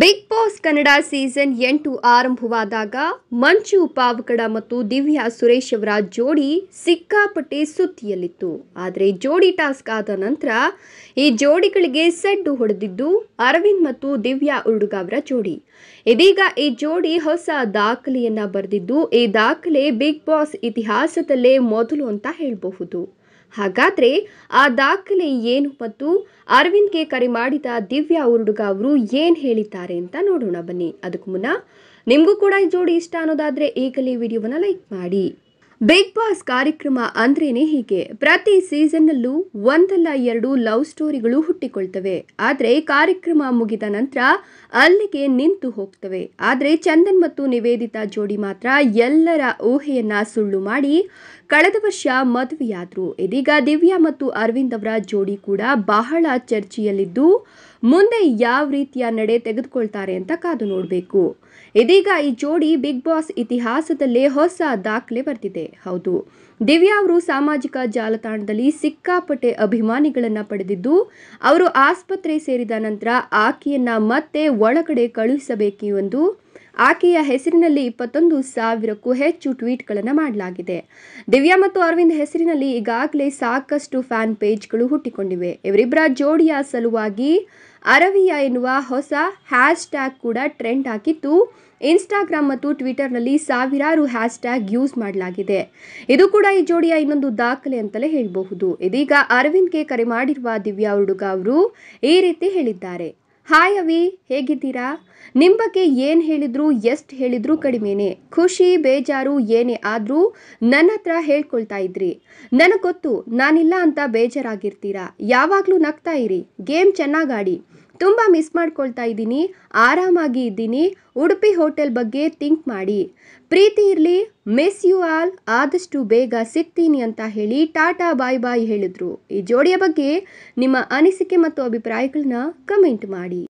big boss Kannada season ಎಂಟು ಆರಂಭವಾದಾಗ ಮಂಚು ಪಾವಕಡ ಮತ್ತು ದಿವ್ಯಾ ಸುರೇಶ್ ಅವರ ಜೋಡಿ ಸಿಕ್ಕಾಪಟ್ಟೆ ಸುತ್ತಿಯಲ್ಲಿತ್ತು ಆದರೆ ಜೋಡಿ ಟಾಸ್ಕ್ ಆದ ನಂತರ ಈ ಜೋಡಿಗಳಿಗೆ ಸೆಡ್ಡು ಹೊಡೆದಿದ್ದು ಅರವಿಂದ್ ಮತ್ತು ದಿವ್ಯಾ ಉಡುಗ ಅವರ ಜೋಡಿ ಇದೀಗ ಈ ಜೋಡಿ ಹೊಸ ದಾಖಲೆಯನ್ನ ಬರೆದಿದ್ದು ಈ ದಾಖಲೆ ಬಿಗ್ ಬಾಸ್ ಇತಿಹಾಸದಲ್ಲೇ ಮೊದಲು ಅಂತ ಹೇಳಬಹುದು ಹಾಗಾದ್ರೆ ಆ ದಾಖಲೆ ಏನು ಮತ್ತು ಅರವಿಂದ್ಗೆ ಕರೆ ಮಾಡಿದ ದಿವ್ಯಾ ಉರುಡುಗ ಅವರು ಏನ್ ಹೇಳಿದ್ದಾರೆ ಅಂತ ನೋಡೋಣ ಬನ್ನಿ ಅದಕ್ಕೂ ಮುನ್ನ ನಿಮ್ಗೂ ಕೂಡ ಈ ಜೋಡಿ ಇಷ್ಟ ಅನ್ನೋದಾದ್ರೆ ಈಗಲೇ ವಿಡಿಯೋವನ್ನ ಲೈಕ್ ಮಾಡಿ ಬಿಗ್ ಬಾಸ್ ಕಾರ್ಯಕ್ರಮ ಅಂದ್ರೇನೆ ಹೀಗೆ ಪ್ರತಿ ಸೀಸನ್ನಲ್ಲೂ ಒಂದಲ್ಲ ಎರಡು ಲವ್ ಸ್ಟೋರಿಗಳು ಹುಟ್ಟಿಕೊಳ್ತವೆ ಆದರೆ ಕಾರ್ಯಕ್ರಮ ಮುಗಿದ ನಂತರ ಅಲ್ಲಿಗೆ ನಿಂತು ಹೋಗ್ತವೆ ಆದರೆ ಚಂದನ್ ಮತ್ತು ನಿವೇದಿತಾ ಜೋಡಿ ಮಾತ್ರ ಎಲ್ಲರ ಊಹೆಯನ್ನ ಸುಳ್ಳು ಮಾಡಿ ಕಳೆದ ವರ್ಷ ಮದುವೆಯಾದರು ಇದೀಗ ದಿವ್ಯಾ ಮತ್ತು ಅರವಿಂದ್ ಅವರ ಜೋಡಿ ಕೂಡ ಬಹಳ ಚರ್ಚೆಯಲ್ಲಿದ್ದು ಮುಂದೆ ಯಾವ ರೀತಿಯ ನಡೆ ತೆಗೆದುಕೊಳ್ತಾರೆ ಅಂತ ಕಾದು ನೋಡಬೇಕು ಇದೀಗ ಈ ಜೋಡಿ ಬಿಗ್ ಬಾಸ್ ಇತಿಹಾಸದಲ್ಲೇ ಹೊಸ ದಾಖಲೆ ಬರ್ತಿದೆ ಹೌದು ದಿವ್ಯಾ ಅವರು ಸಾಮಾಜಿಕ ಜಾಲತಾಣದಲ್ಲಿ ಸಿಕ್ಕಾಪಟ್ಟೆ ಅಭಿಮಾನಿಗಳನ್ನ ಪಡೆದಿದ್ದು ಅವರು ಆಸ್ಪತ್ರೆ ಸೇರಿದ ನಂತರ ಆಕೆಯನ್ನ ಮತ್ತೆ ಒಳಗಡೆ ಕಳುಹಿಸಬೇಕು ಎಂದು ಆಕೆಯ ಹೆಸರಿನಲ್ಲಿ ಇಪ್ಪತ್ತೊಂದು ಸಾವಿರಕ್ಕೂ ಹೆಚ್ಚು ಟ್ವೀಟ್ಗಳನ್ನು ಮಾಡಲಾಗಿದೆ ದಿವ್ಯಾ ಮತ್ತು ಅರವಿಂದ್ ಹೆಸರಿನಲ್ಲಿ ಈಗಾಗಲೇ ಸಾಕಷ್ಟು ಫ್ಯಾನ್ ಪೇಜ್ಗಳು ಹುಟ್ಟಿಕೊಂಡಿವೆ ಇವರಿಬ್ಬರ ಜೋಡಿಯ ಸಲುವಾಗಿ ಅರವಿಯ ಎನ್ನುವ ಹೊಸ ಹ್ಯಾಶ್ ಟ್ಯಾಗ್ ಕೂಡ ಟ್ರೆಂಡ್ ಹಾಕಿತ್ತು ಇನ್ಸ್ಟಾಗ್ರಾಮ್ ಮತ್ತು ಟ್ವಿಟರ್ನಲ್ಲಿ ಸಾವಿರಾರು ಹ್ಯಾಶ್ ಟ್ಯಾಗ್ ಯೂಸ್ ಮಾಡಲಾಗಿದೆ ಇದು ಕೂಡ ಈ ಜೋಡಿಯ ಇನ್ನೊಂದು ದಾಖಲೆ ಅಂತಲೇ ಹೇಳಬಹುದು ಇದೀಗ ಅರವಿಂದ್ಗೆ ಕರೆ ಮಾಡಿರುವ ದಿವ್ಯಾ ಹುಡುಗ ಅವರು ಈ ರೀತಿ ಹೇಳಿದ್ದಾರೆ ಹಾಯ್ ಅವಿ ಹೇಗಿದ್ದೀರಾ ನಿಮ್ಮ ಬಗ್ಗೆ ಏನು ಹೇಳಿದ್ರು ಎಷ್ಟು ಹೇಳಿದ್ರು ಕಡಿಮೆನೆ ಖುಷಿ ಬೇಜಾರು ಏನೇ ಆದರೂ ನನ್ನ ಹತ್ರ ಹೇಳ್ಕೊಳ್ತಾ ಇದ್ರಿ ನನಗೆ ಗೊತ್ತು ನಾನಿಲ್ಲ ಅಂತ ಬೇಜಾರಾಗಿರ್ತೀರಾ ಯಾವಾಗಲೂ ನಗ್ತಾ ಇರಿ ಗೇಮ್ ಚೆನ್ನಾಗಾಡಿ ತುಂಬ ಮಿಸ್ ಮಾಡ್ಕೊಳ್ತಾ ಇದ್ದೀನಿ ಆರಾಮಾಗಿ ಇದ್ದೀನಿ ಉಡುಪಿ ಹೋಟೆಲ್ ಬಗ್ಗೆ ಥಿಂಕ್ ಮಾಡಿ ಪ್ರೀತಿ ಇರಲಿ ಮಿಸ್ ಯು ಆಲ್ ಆದಷ್ಟು ಬೇಗ ಸಿಗ್ತೀನಿ ಅಂತ ಹೇಳಿ ಟಾಟಾ ಬಾಯ್ ಬಾಯ್ ಹೇಳಿದರು ಈ ಜೋಡಿಯ ಬಗ್ಗೆ ನಿಮ್ಮ ಅನಿಸಿಕೆ ಮತ್ತು ಅಭಿಪ್ರಾಯಗಳನ್ನ ಕಮೆಂಟ್ ಮಾಡಿ